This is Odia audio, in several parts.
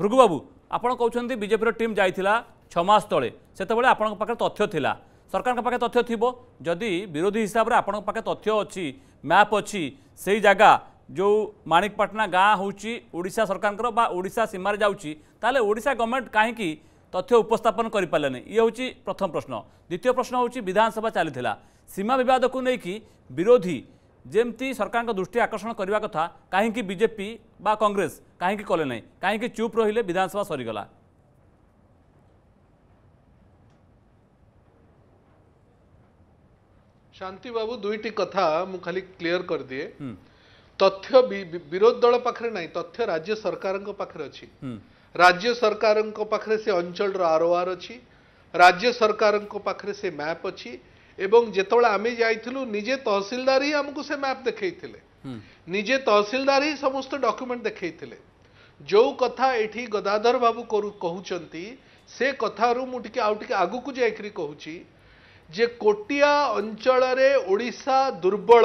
ଭୃଗୁବାବୁ ଆପଣ କହୁଛନ୍ତି ବିଜେପିର ଟିମ୍ ଯାଇଥିଲା ଛଅ ମାସ ତଳେ ସେତେବେଳେ ଆପଣଙ୍କ ପାଖରେ ତଥ୍ୟ ଥିଲା ସରକାରଙ୍କ ପାଖେ ତଥ୍ୟ ଥିବ ଯଦି ବିରୋଧୀ ହିସାବରେ ଆପଣଙ୍କ ପାଖେ ତଥ୍ୟ ଅଛି ମ୍ୟାପ୍ ଅଛି ସେଇ ଜାଗା ଯେଉଁ ମାଣିକପାଟଣା ଗାଁ ହେଉଛି ଓଡ଼ିଶା ସରକାରଙ୍କର ବା ଓଡ଼ିଶା ସୀମାରେ ଯାଉଛି ତାହେଲେ ଓଡ଼ିଶା ଗଭର୍ଣ୍ଣମେଣ୍ଟ କାହିଁକି ତଥ୍ୟ ଉପସ୍ଥାପନ କରିପାରିଲେନି ଇଏ ହେଉଛି ପ୍ରଥମ ପ୍ରଶ୍ନ ଦ୍ୱିତୀୟ ପ୍ରଶ୍ନ ହେଉଛି ବିଧାନସଭା ଚାଲିଥିଲା ସୀମା ବିବାଦକୁ ନେଇକି ବିରୋଧୀ ଯେମିତି सरकार दृष्टि आकर्षण करने कथा କାହିଁକି ବିଜେପି ବା କଂଗ୍ରେସ କାହିଁକି କଲେ ନାହିଁ କାହିଁକି ଚୁପ୍ ରହିଲେ ବିଧାନସଭା शांति बाबू दुईट कथा मु खाली क्लियर कर दिए तथ्य विरोध दल पाखे ना तथ्य राज्य सरकार अच्छी राज्य सरकार से अंचल आरओआर अच्छी राज्य सरकार पाखे से मैप अच्छी ଏବଂ ଯେତେବେଳେ ଆମେ ଯାଇଥିଲୁ ନିଜେ ତହସିଲଦାର ହିଁ ଆମକୁ ସେ ମ୍ୟାପ୍ ଦେଖାଇଥିଲେ ନିଜେ ତହସିଲଦାର ହିଁ ସମସ୍ତ ଡକ୍ୟୁମେଣ୍ଟ ଦେଖାଇଥିଲେ ଯେଉଁ କଥା ଏଠି ଗଦାଧର ବାବୁ କରୁ କହୁଛନ୍ତି ସେ କଥାରୁ ମୁଁ ଟିକେ ଆଉ ଟିକେ ଆଗକୁ ଯାଇକିରି କହୁଛି ଯେ କୋଟିଆ ଅଞ୍ଚଳରେ ଓଡ଼ିଶା ଦୁର୍ବଳ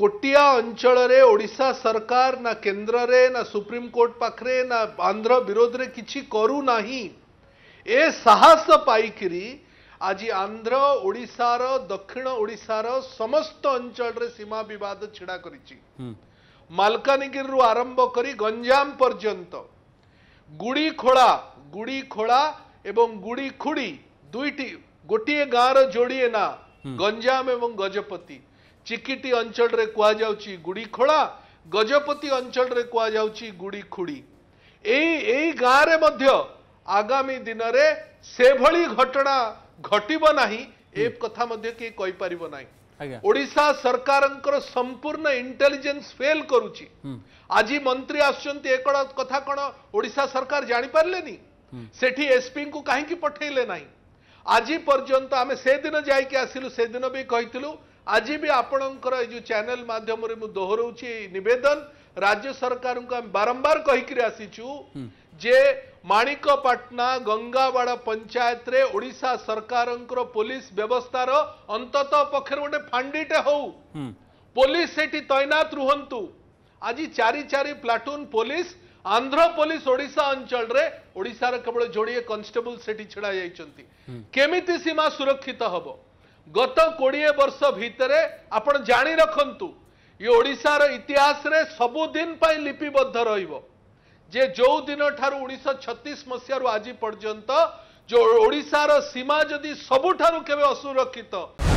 କୋଟିଆ ଅଞ୍ଚଳରେ ଓଡ଼ିଶା ସରକାର ନା କେନ୍ଦ୍ରରେ ନା ସୁପ୍ରିମକୋର୍ଟ ପାଖରେ ନା ଆନ୍ଧ୍ର ବିରୋଧରେ କିଛି କରୁନାହିଁ ଏ ସାହସ ପାଇକିରି ଆଜି ଆନ୍ଧ୍ର ଓଡ଼ିଶାର ଦକ୍ଷିଣ ଓଡ଼ିଶାର ସମସ୍ତ ଅଞ୍ଚଳରେ ସୀମା ବିବାଦ ଛିଡ଼ା କରିଛି ମାଲକାନଗିରିରୁ ଆରମ୍ଭ କରି ଗଞ୍ଜାମ ପର୍ଯ୍ୟନ୍ତ ଗୁଡ଼ି ଖୋଳା ଗୁଡ଼ି ଖୋଳା ଏବଂ ଗୁଡ଼ି ଖୁଡ଼ି ଦୁଇଟି ଗୋଟିଏ ଗାଁର ଯୋଡ଼ିଏ ନା ଗଞ୍ଜାମ ଏବଂ ଗଜପତି ଚିକିଟି ଅଞ୍ଚଳରେ କୁହାଯାଉଛି ଗୁଡ଼ି ଖୋଳା ଗଜପତି ଅଞ୍ଚଳରେ କୁହାଯାଉଛି ଗୁଡ଼ି ଖୁଡ଼ି ଏଇ ଏଇ ଗାଁରେ ମଧ୍ୟ ଆଗାମୀ ଦିନରେ ସେଭଳି ଘଟଣା ଘଟିବ ନାହିଁ ଏ କଥା ମଧ୍ୟ କିଏ କହିପାରିବ ନାହିଁ ଓଡ଼ିଶା ସରକାରଙ୍କର ସମ୍ପୂର୍ଣ୍ଣ ଇଣ୍ଟେଲିଜେନ୍ସ ଫେଲ୍ କରୁଛି ଆଜି ମନ୍ତ୍ରୀ ଆସୁଛନ୍ତି ଏ କ'ଣ କଥା କ'ଣ ଓଡ଼ିଶା ସରକାର ଜାଣିପାରିଲେନି ସେଠି ଏସ୍ପିଙ୍କୁ କାହିଁକି ପଠେଇଲେ ନାହିଁ ଆଜି ପର୍ଯ୍ୟନ୍ତ ଆମେ ସେଦିନ ଯାଇକି ଆସିଲୁ ସେଦିନ ବି କହିଥିଲୁ ଆଜି ବି ଆପଣଙ୍କର ଏ ଯେଉଁ ଚ୍ୟାନେଲ ମାଧ୍ୟମରେ ମୁଁ ଦୋହରଉଛି ନିବେଦନ ରାଜ୍ୟ ସରକାରଙ୍କୁ ଆମେ ବାରମ୍ବାର କହିକିରି ଆସିଛୁ ଯେ ମାଣିକପାଟଣା ଗଙ୍ଗାବାଡ଼ ପଞ୍ଚାୟତରେ ଓଡ଼ିଶା ସରକାରଙ୍କର ପୋଲିସ ବ୍ୟବସ୍ଥାର ଅନ୍ତତଃ ପକ୍ଷରୁ ଗୋଟେ ଫାଣ୍ଡିଟେ ହଉ ପୋଲିସ ସେଠି ତୈନାତ ରୁହନ୍ତୁ ଆଜି ଚାରି ଚାରି platoon police Andhra police Odisha ଅଞ୍ଚଳରେ ଓଡ଼ିଶାର କେବଳ ଯୋଡ଼ିଏ କନଷ୍ଟେବଲ ସେଠି ଛିଡ଼ା ଯାଇଛନ୍ତି କେମିତି ସୀମା ସୁରକ୍ଷିତ ହେବ ଗତ କୋଡ଼ିଏ ବର୍ଷ ଭିତରେ ଆପଣ ଜାଣି ରଖନ୍ତୁ ଇଏ ଓଡ଼ିଶାର ଇତିହାସରେ ସବୁଦିନ ପାଇଁ ଲିପିବଦ୍ଧ ରହିବ ଯେ ଯେଉଁ ଦିନଠାରୁ ଉଣେଇଶହ ଛତିଶ ମସିହାରୁ ଆଜି ପର୍ଯ୍ୟନ୍ତ ଯେଉଁ ଓଡ଼ିଶାର ସୀମା ଯଦି ସବୁଠାରୁ କେବେ ଅସୁରକ୍ଷିତ